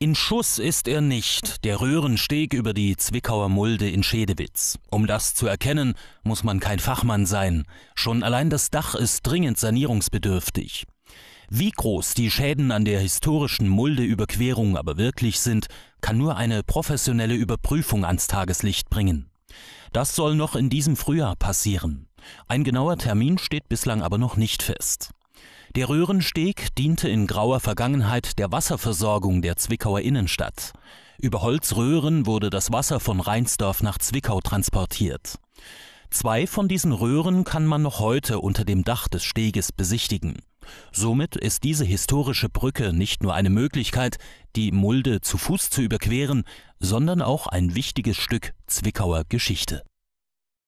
In Schuss ist er nicht, der Röhrensteg über die Zwickauer Mulde in Schedewitz. Um das zu erkennen, muss man kein Fachmann sein. Schon allein das Dach ist dringend sanierungsbedürftig. Wie groß die Schäden an der historischen Muldeüberquerung aber wirklich sind, kann nur eine professionelle Überprüfung ans Tageslicht bringen. Das soll noch in diesem Frühjahr passieren. Ein genauer Termin steht bislang aber noch nicht fest. Der Röhrensteg diente in grauer Vergangenheit der Wasserversorgung der Zwickauer Innenstadt. Über Holzröhren wurde das Wasser von Rheinsdorf nach Zwickau transportiert. Zwei von diesen Röhren kann man noch heute unter dem Dach des Steges besichtigen. Somit ist diese historische Brücke nicht nur eine Möglichkeit, die Mulde zu Fuß zu überqueren, sondern auch ein wichtiges Stück Zwickauer Geschichte.